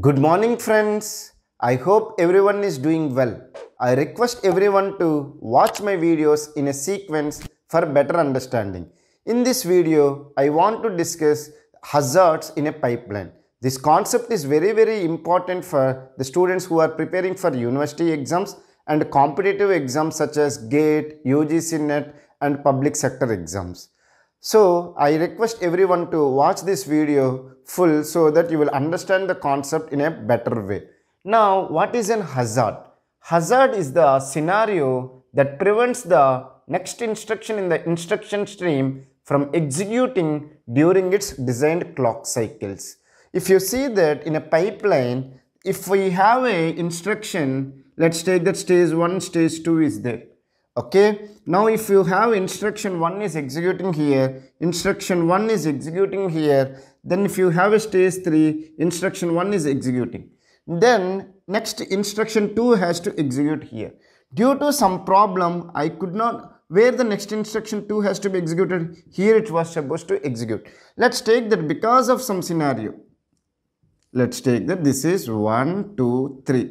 Good morning friends. I hope everyone is doing well. I request everyone to watch my videos in a sequence for better understanding. In this video, I want to discuss hazards in a pipeline. This concept is very very important for the students who are preparing for university exams and competitive exams such as GATE, UGC NET and public sector exams. So I request everyone to watch this video full so that you will understand the concept in a better way. Now what is an hazard? Hazard is the scenario that prevents the next instruction in the instruction stream from executing during its designed clock cycles. If you see that in a pipeline, if we have a instruction, let's take that stage 1, stage 2 is there okay now if you have instruction 1 is executing here instruction 1 is executing here then if you have a stage 3 instruction 1 is executing then next instruction 2 has to execute here due to some problem i could not where the next instruction 2 has to be executed here it was supposed to execute let's take that because of some scenario let's take that this is 1 2 3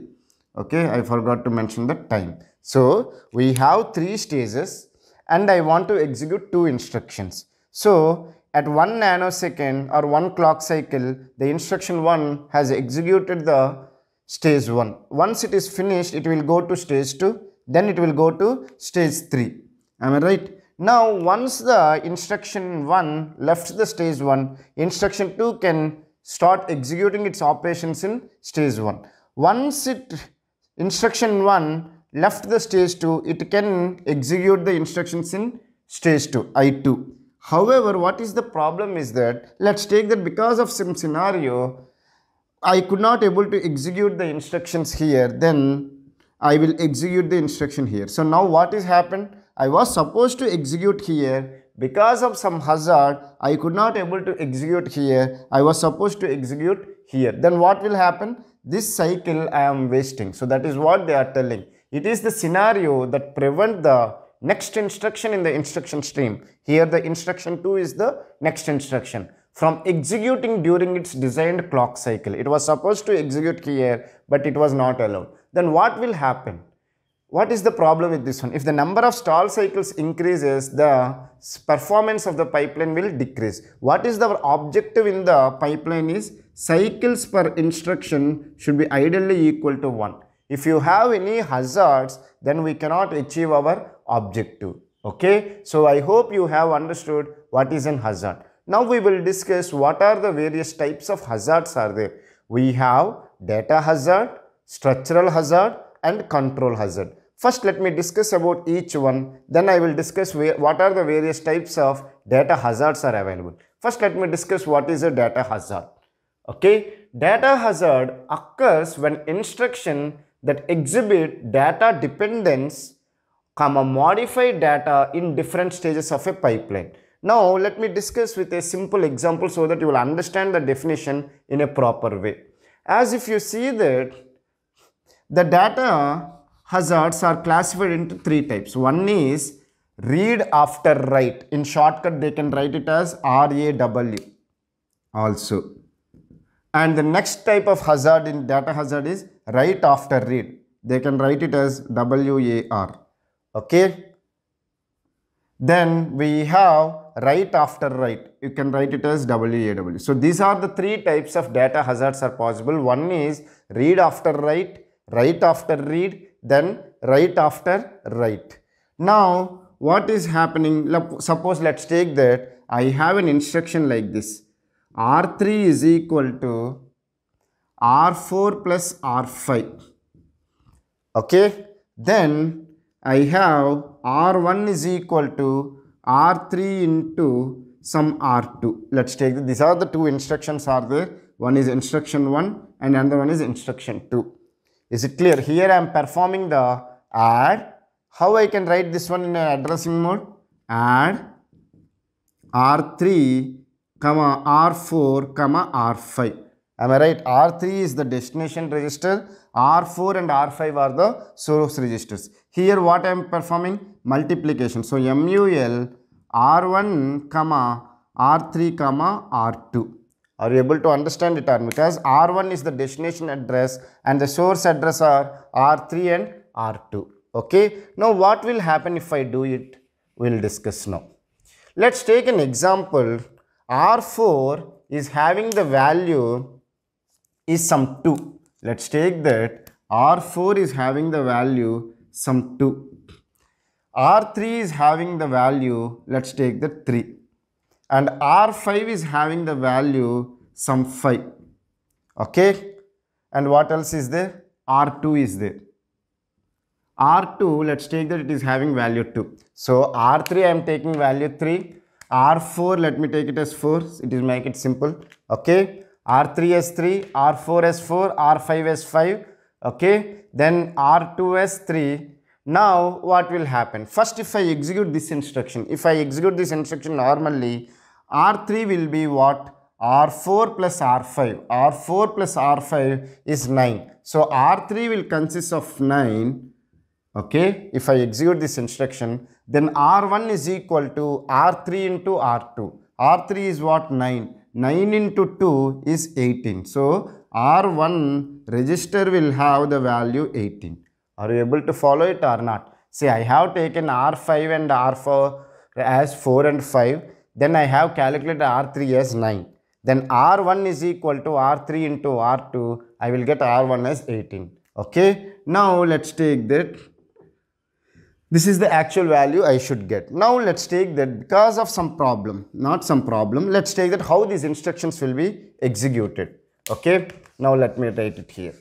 okay i forgot to mention the time so we have three stages and I want to execute two instructions. So at one nanosecond or one clock cycle, the instruction one has executed the stage one. Once it is finished, it will go to stage two, then it will go to stage three. Am I right? Now, once the instruction 1 left the stage 1, instruction 2 can start executing its operations in stage 1. Once it instruction 1 left the stage 2, it can execute the instructions in stage 2, I2. However, what is the problem is that, let's take that because of some scenario, I could not able to execute the instructions here, then I will execute the instruction here. So now what is happened? I was supposed to execute here. Because of some hazard, I could not able to execute here. I was supposed to execute here. Then what will happen? This cycle I am wasting. So that is what they are telling. It is the scenario that prevent the next instruction in the instruction stream. Here the instruction 2 is the next instruction from executing during its designed clock cycle. It was supposed to execute here but it was not allowed. Then what will happen? What is the problem with this one? If the number of stall cycles increases, the performance of the pipeline will decrease. What is the objective in the pipeline is cycles per instruction should be ideally equal to 1. If you have any hazards, then we cannot achieve our objective. Okay, so I hope you have understood what is an hazard. Now we will discuss what are the various types of hazards are there. We have data hazard, structural hazard and control hazard. First, let me discuss about each one. Then I will discuss what are the various types of data hazards are available. First, let me discuss what is a data hazard. Okay, data hazard occurs when instruction that exhibit data dependence, comma modify data in different stages of a pipeline. Now let me discuss with a simple example so that you will understand the definition in a proper way. As if you see that the data hazards are classified into three types. One is read after write. In shortcut they can write it as RAW also. And the next type of hazard in data hazard is write after read. They can write it as WAR. Okay. Then we have write after write. You can write it as WAW. So these are the three types of data hazards are possible. One is read after write, write after read, then write after write. Now what is happening? Suppose let's take that I have an instruction like this. R3 is equal to R4 plus R5. Okay. Then I have R1 is equal to R3 into some R2. Let's take these are the two instructions are there. One is instruction 1 and another one is instruction 2. Is it clear? Here I am performing the add. How I can write this one in an addressing mode? Add R3 comma R4, comma R5. Am I right? R3 is the destination register, R4 and R5 are the source registers. Here what I am performing? Multiplication. So MUL R1, comma R3, comma R2. Are you able to understand it or Because R1 is the destination address and the source address are R3 and R2. Okay. Now what will happen if I do it? We will discuss now. Let's take an example R4 is having the value is some 2. Let's take that R4 is having the value some 2. R3 is having the value, let's take the 3. And R5 is having the value some 5. Okay. And what else is there? R2 is there. R2, let's take that it is having value 2. So R3 I am taking value 3 R4, let me take it as 4. It is make it simple. Okay. R3 3, R4 4, R5 5. Okay. Then R2 3. Now, what will happen? First, if I execute this instruction, if I execute this instruction normally, R3 will be what? R4 plus R5. R4 plus R5 is 9. So, R3 will consist of 9 okay if i execute this instruction then r1 is equal to r3 into r2 r3 is what 9 9 into 2 is 18 so r1 register will have the value 18 are you able to follow it or not see i have taken r5 and r4 as 4 and 5 then i have calculated r3 as 9 then r1 is equal to r3 into r2 i will get r1 as 18 okay now let's take that this is the actual value I should get. Now let's take that because of some problem, not some problem, let's take that how these instructions will be executed. Okay, now let me write it here.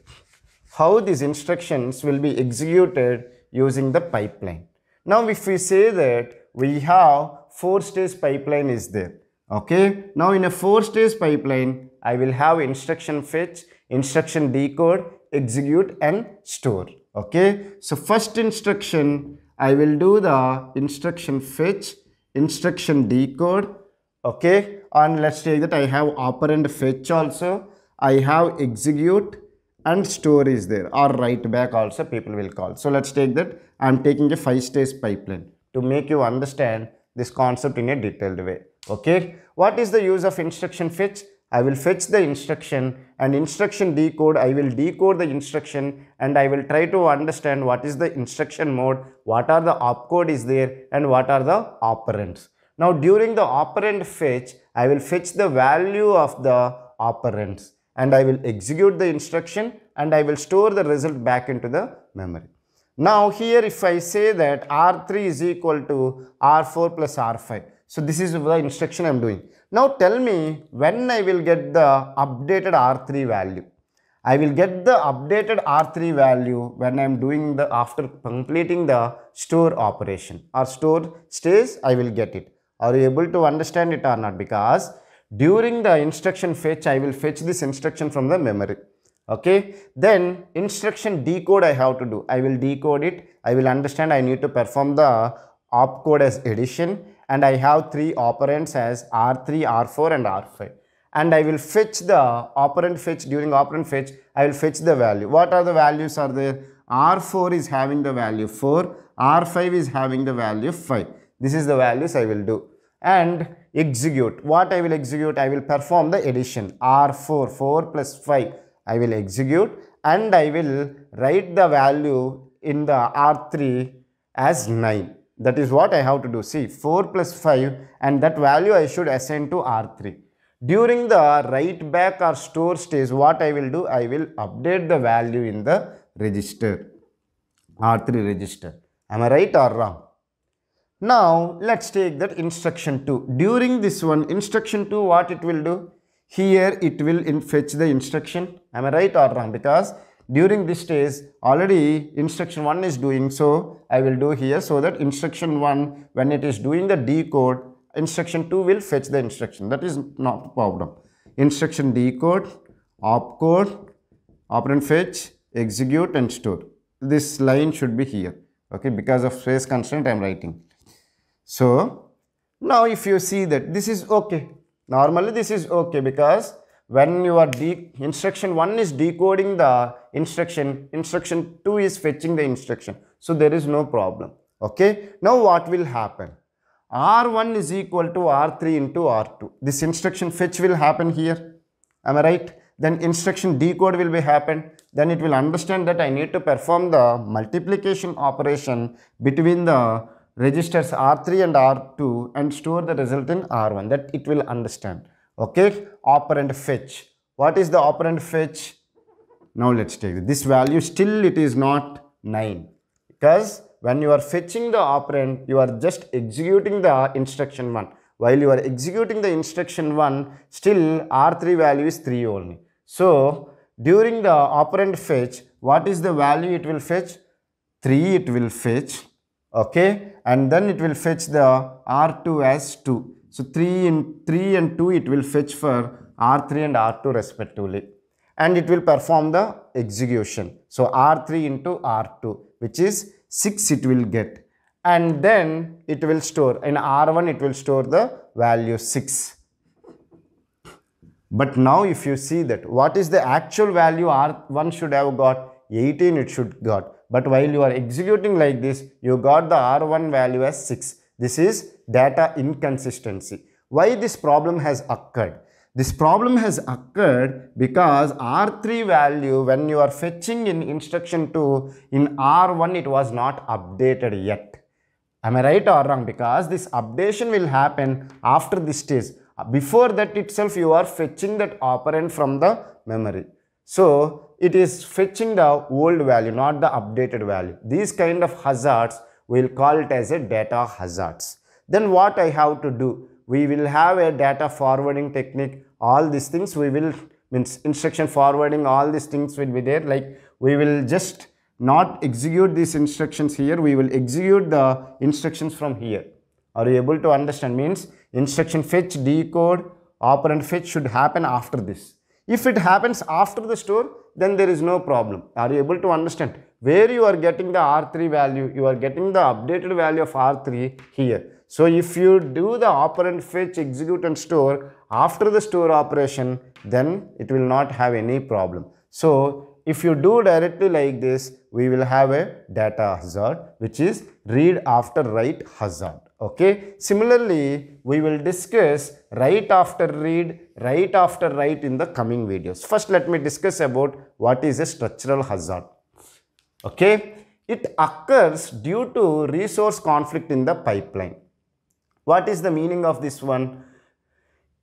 How these instructions will be executed using the pipeline. Now if we say that we have four stage pipeline is there. Okay, now in a four stage pipeline, I will have instruction fetch, instruction decode, execute and store. Okay, so first instruction I will do the instruction fetch, instruction decode, okay. And let's take that I have operand fetch also. I have execute and store is there or write back also people will call. So let's take that I'm taking a five stage pipeline to make you understand this concept in a detailed way, okay. What is the use of instruction fetch? I will fetch the instruction and instruction decode, I will decode the instruction and I will try to understand what is the instruction mode, what are the opcode is there and what are the operands. Now during the operand fetch, I will fetch the value of the operands and I will execute the instruction and I will store the result back into the memory. Now here if I say that R3 is equal to R4 plus R5. So this is the instruction I am doing. Now tell me when I will get the updated R3 value. I will get the updated R3 value when I am doing the after completing the store operation or store stage I will get it. Are you able to understand it or not? Because during the instruction fetch I will fetch this instruction from the memory. Okay. Then instruction decode I have to do. I will decode it. I will understand I need to perform the opcode as addition and I have three operands as R3, R4 and R5 and I will fetch the operand fetch during operand fetch I will fetch the value what are the values are there R4 is having the value 4 R5 is having the value 5 this is the values I will do and execute what I will execute I will perform the addition R4 4 plus 5 I will execute and I will write the value in the R3 as 9 that is what I have to do. See, 4 plus 5 and that value I should assign to R3. During the write back or store stage, what I will do? I will update the value in the register, R3 register. Am I right or wrong? Now, let's take that instruction 2. During this one, instruction 2, what it will do? Here, it will fetch the instruction. Am I right or wrong? Because during this stage already instruction 1 is doing so I will do here so that instruction 1 when it is doing the decode instruction 2 will fetch the instruction that is not a problem instruction decode opcode operand fetch execute and store this line should be here okay because of space constraint I am writing so now if you see that this is okay normally this is okay because when your instruction 1 is decoding the instruction instruction 2 is fetching the instruction so there is no problem okay now what will happen r1 is equal to r3 into r2 this instruction fetch will happen here am i right then instruction decode will be happen then it will understand that i need to perform the multiplication operation between the registers r3 and r2 and store the result in r1 that it will understand okay operand fetch what is the operand fetch now let's take this value still it is not 9 because when you are fetching the operand you are just executing the instruction 1 while you are executing the instruction 1 still R3 value is 3 only. So during the operand fetch what is the value it will fetch? 3 it will fetch okay and then it will fetch the R2 as 2. So 3 in 3 and 2 it will fetch for R3 and R2 respectively and it will perform the execution. So R3 into R2 which is 6 it will get and then it will store in R1 it will store the value 6. But now if you see that what is the actual value R1 should have got 18 it should got but while you are executing like this you got the R1 value as 6. This is data inconsistency. Why this problem has occurred? This problem has occurred because R3 value when you are fetching in instruction 2 in R1 it was not updated yet. Am I right or wrong? Because this updation will happen after this stage. Before that itself you are fetching that operand from the memory. So it is fetching the old value not the updated value. These kind of hazards we will call it as a data hazards. Then what I have to do? we will have a data forwarding technique. All these things we will means instruction forwarding, all these things will be there. Like we will just not execute these instructions here. We will execute the instructions from here. Are you able to understand? Means instruction fetch, decode, operand fetch should happen after this. If it happens after the store, then there is no problem. Are you able to understand? Where you are getting the R3 value, you are getting the updated value of R3 here. So if you do the operand fetch, execute and store after the store operation, then it will not have any problem. So if you do directly like this, we will have a data hazard, which is read after write hazard. Okay. Similarly, we will discuss write after read, write after write in the coming videos. First, let me discuss about what is a structural hazard. Okay. It occurs due to resource conflict in the pipeline. What is the meaning of this one?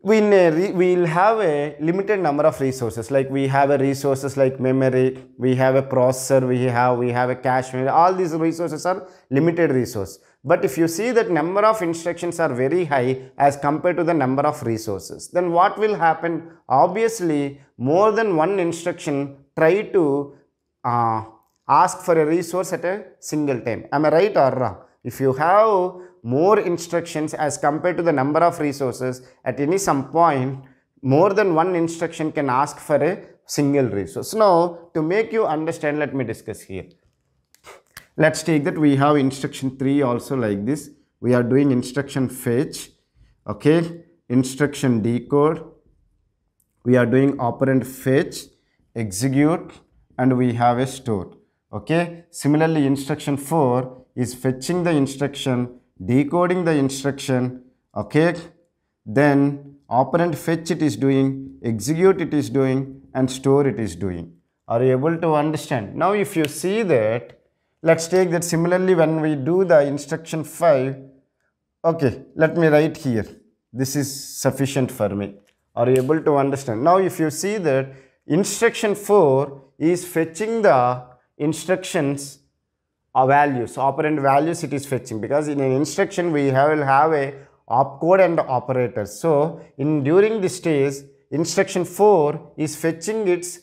We uh, will have a limited number of resources like we have a resources like memory, we have a processor, we have, we have a cache memory, all these resources are limited resource. But if you see that number of instructions are very high as compared to the number of resources, then what will happen? Obviously, more than one instruction try to uh, ask for a resource at a single time. Am I right or wrong? If you have more instructions as compared to the number of resources at any some point more than one instruction can ask for a single resource. Now to make you understand let me discuss here. Let's take that we have instruction 3 also like this. We are doing instruction fetch, okay, instruction decode. We are doing operand fetch, execute and we have a store, okay. Similarly instruction 4 is fetching the instruction decoding the instruction, okay, then operand fetch it is doing, execute it is doing and store it is doing. Are you able to understand? Now if you see that, let's take that similarly when we do the instruction 5, okay, let me write here. This is sufficient for me. Are you able to understand? Now if you see that instruction 4 is fetching the instructions or values, operand values it is fetching because in an instruction we have, will have a opcode and operators. So, in during this stage, instruction 4 is fetching its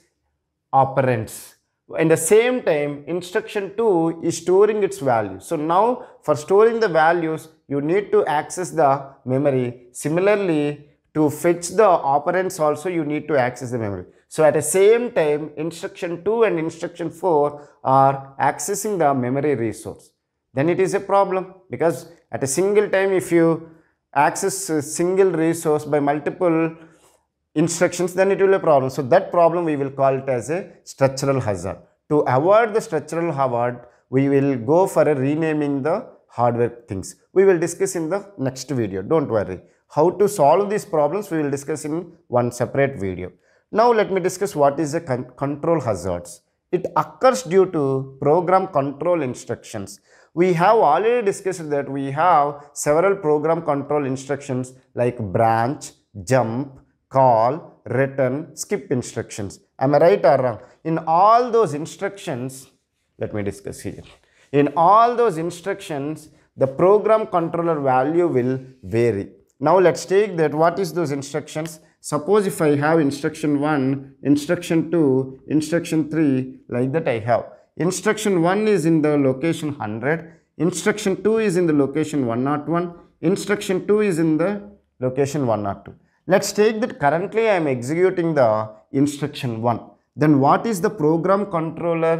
operands and the same time instruction 2 is storing its value. So, now for storing the values you need to access the memory. Similarly, to fetch the operands also you need to access the memory. So at the same time, instruction 2 and instruction 4 are accessing the memory resource. Then it is a problem because at a single time if you access a single resource by multiple instructions then it will be a problem. So that problem we will call it as a structural hazard. To avoid the structural hazard, we will go for a renaming the hardware things. We will discuss in the next video, don't worry. How to solve these problems we will discuss in one separate video. Now let me discuss what is a con control hazards. It occurs due to program control instructions. We have already discussed that we have several program control instructions like branch, jump, call, return, skip instructions. Am I right or wrong? In all those instructions, let me discuss here. In all those instructions, the program controller value will vary. Now let's take that what is those instructions. Suppose if I have instruction 1, instruction 2, instruction 3 like that I have. Instruction 1 is in the location 100. Instruction 2 is in the location 101. Instruction 2 is in the location 102. Let's take that currently I am executing the instruction 1. Then what is the program controller?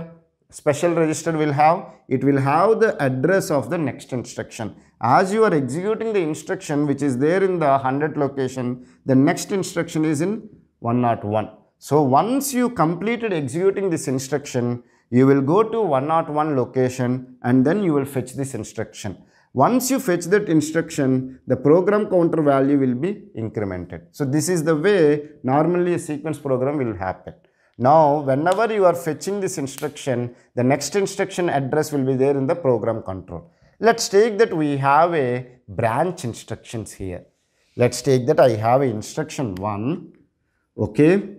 special register will have it will have the address of the next instruction as you are executing the instruction which is there in the 100 location the next instruction is in 101 so once you completed executing this instruction you will go to 101 location and then you will fetch this instruction once you fetch that instruction, the program counter value will be incremented. So this is the way normally a sequence program will happen. Now, whenever you are fetching this instruction, the next instruction address will be there in the program control. Let's take that we have a branch instructions here. Let's take that I have a instruction 1, okay,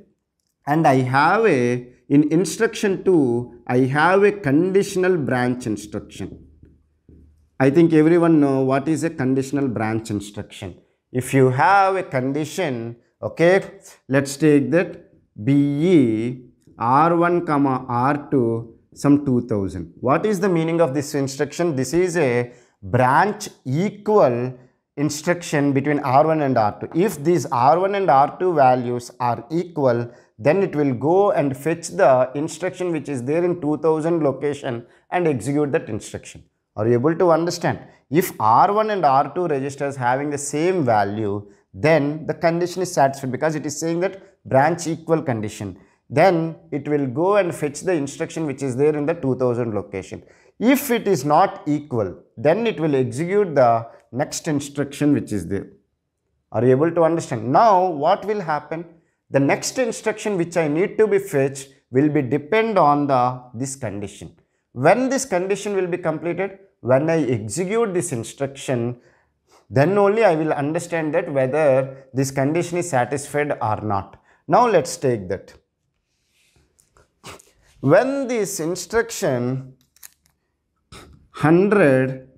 and I have a, in instruction 2, I have a conditional branch instruction. I think everyone know what is a conditional branch instruction. If you have a condition, okay, let's take that BE R1 comma R2 some 2000. What is the meaning of this instruction? This is a branch equal instruction between R1 and R2. If these R1 and R2 values are equal, then it will go and fetch the instruction which is there in 2000 location and execute that instruction. Are you able to understand? If R1 and R2 registers having the same value, then the condition is satisfied because it is saying that branch equal condition, then it will go and fetch the instruction which is there in the 2000 location. If it is not equal, then it will execute the next instruction which is there. Are you able to understand? Now, what will happen? The next instruction which I need to be fetched will be depend on the this condition. When this condition will be completed? When I execute this instruction, then only I will understand that whether this condition is satisfied or not. Now let's take that. When this instruction 100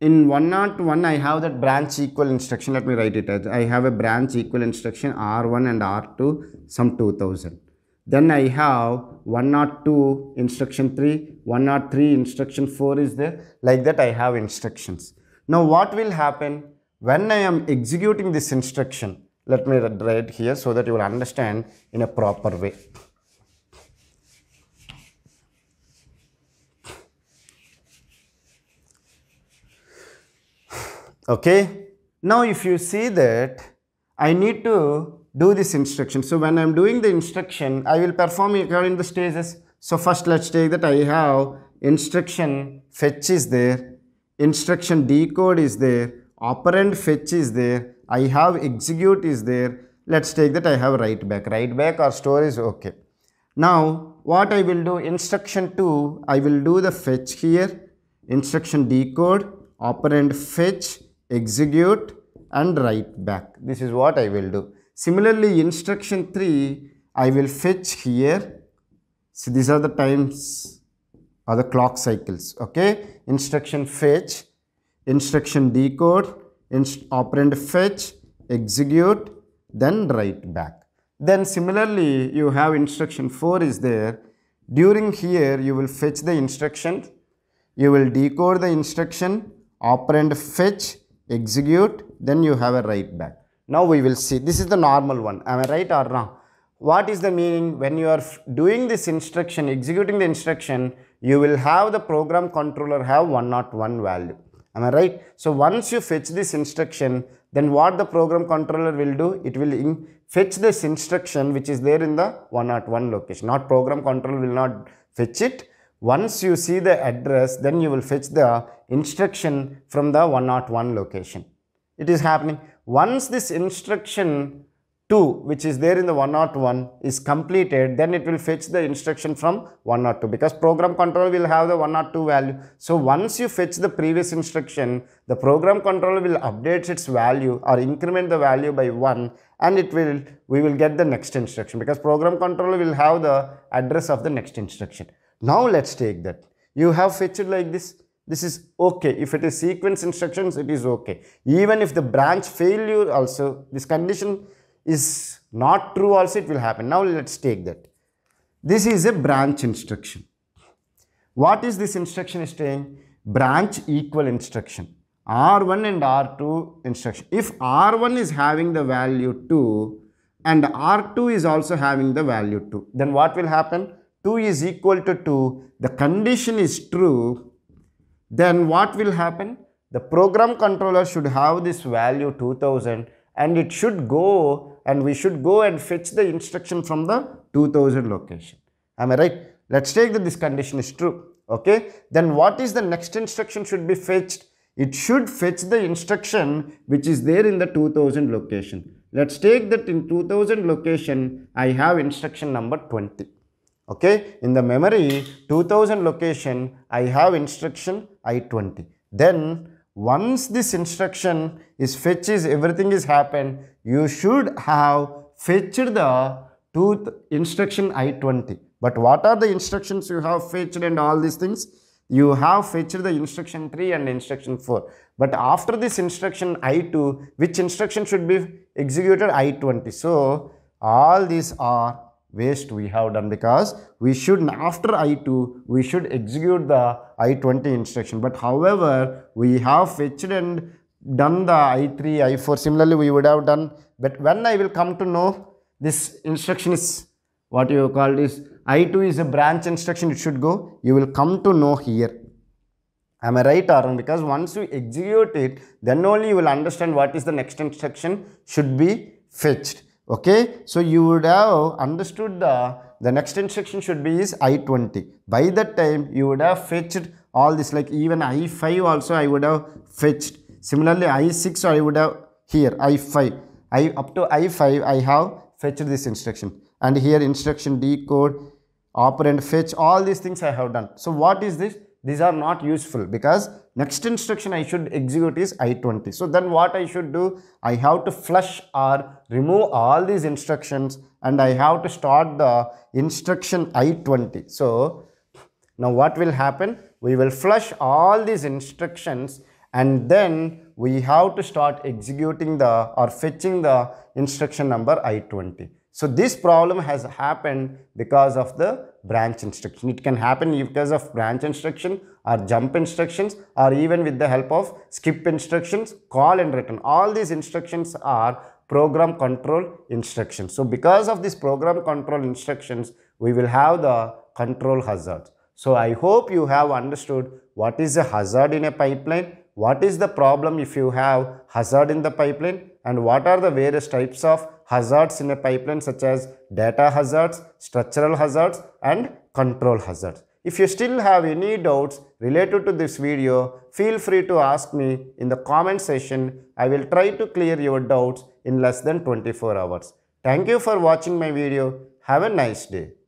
in 101 I have that branch equal instruction let me write it as I have a branch equal instruction R1 and R2 some 2000 then I have 102 instruction 3 103 instruction 4 is there like that I have instructions now what will happen when I am executing this instruction let me write here so that you will understand in a proper way. Okay. Now if you see that I need to do this instruction. So when I'm doing the instruction, I will perform according the stages. So first let's take that I have instruction fetch is there, instruction decode is there, operand fetch is there, I have execute is there. Let's take that I have write back. Write back or store is okay. Now what I will do instruction 2 I will do the fetch here instruction decode operand fetch execute and write back. This is what I will do. Similarly instruction 3 I will fetch here. So these are the times or the clock cycles okay instruction fetch instruction decode operand fetch, execute, then write back. Then similarly, you have instruction 4 is there. During here, you will fetch the instruction, you will decode the instruction, operand fetch, execute, then you have a write back. Now we will see, this is the normal one, am I right or wrong? What is the meaning? When you are doing this instruction, executing the instruction, you will have the program controller have 101 value am I right? So once you fetch this instruction, then what the program controller will do, it will fetch this instruction which is there in the 101 location. Not program controller will not fetch it. Once you see the address, then you will fetch the instruction from the 101 location. It is happening. Once this instruction 2 which is there in the 101 is completed then it will fetch the instruction from 102 because program controller will have the 102 value so once you fetch the previous instruction the program controller will update its value or increment the value by 1 and it will we will get the next instruction because program controller will have the address of the next instruction now let's take that you have fetched like this this is okay if it is sequence instructions it is okay even if the branch failure also this condition is not true also it will happen. Now let's take that. This is a branch instruction. What is this instruction is saying? Branch equal instruction. R1 and R2 instruction. If R1 is having the value 2 and R2 is also having the value 2, then what will happen? 2 is equal to 2, the condition is true, then what will happen? The program controller should have this value 2000 and it should go and we should go and fetch the instruction from the 2000 location. Am I right? Let's take that this condition is true. Okay. Then what is the next instruction should be fetched? It should fetch the instruction which is there in the 2000 location. Let's take that in 2000 location, I have instruction number 20. Okay. In the memory 2000 location, I have instruction I20. Then once this instruction is fetches everything is happened you should have fetched the tooth instruction i20 but what are the instructions you have fetched and all these things you have fetched the instruction 3 and instruction 4 but after this instruction i2 which instruction should be executed i20 so all these are waste we have done because we should after I2 we should execute the I20 instruction but however we have fetched and done the I3 I4 similarly we would have done but when I will come to know this instruction is what you call this I2 is a branch instruction it should go you will come to know here am I right or wrong because once you execute it then only you will understand what is the next instruction should be fetched okay so you would have understood the the next instruction should be is i20 by that time you would have fetched all this like even i5 also i would have fetched similarly i6 i would have here i5 i up to i5 i have fetched this instruction and here instruction decode operand fetch all these things i have done so what is this these are not useful because next instruction I should execute is I20. So then what I should do? I have to flush or remove all these instructions and I have to start the instruction I20. So now what will happen? We will flush all these instructions and then we have to start executing the or fetching the instruction number I20. So this problem has happened because of the branch instruction. It can happen because of branch instruction or jump instructions or even with the help of skip instructions, call and return. All these instructions are program control instructions. So because of this program control instructions, we will have the control hazards. So I hope you have understood what is a hazard in a pipeline, what is the problem if you have hazard in the pipeline and what are the various types of hazards in a pipeline such as data hazards, structural hazards and control hazards. If you still have any doubts related to this video, feel free to ask me in the comment section. I will try to clear your doubts in less than 24 hours. Thank you for watching my video. Have a nice day.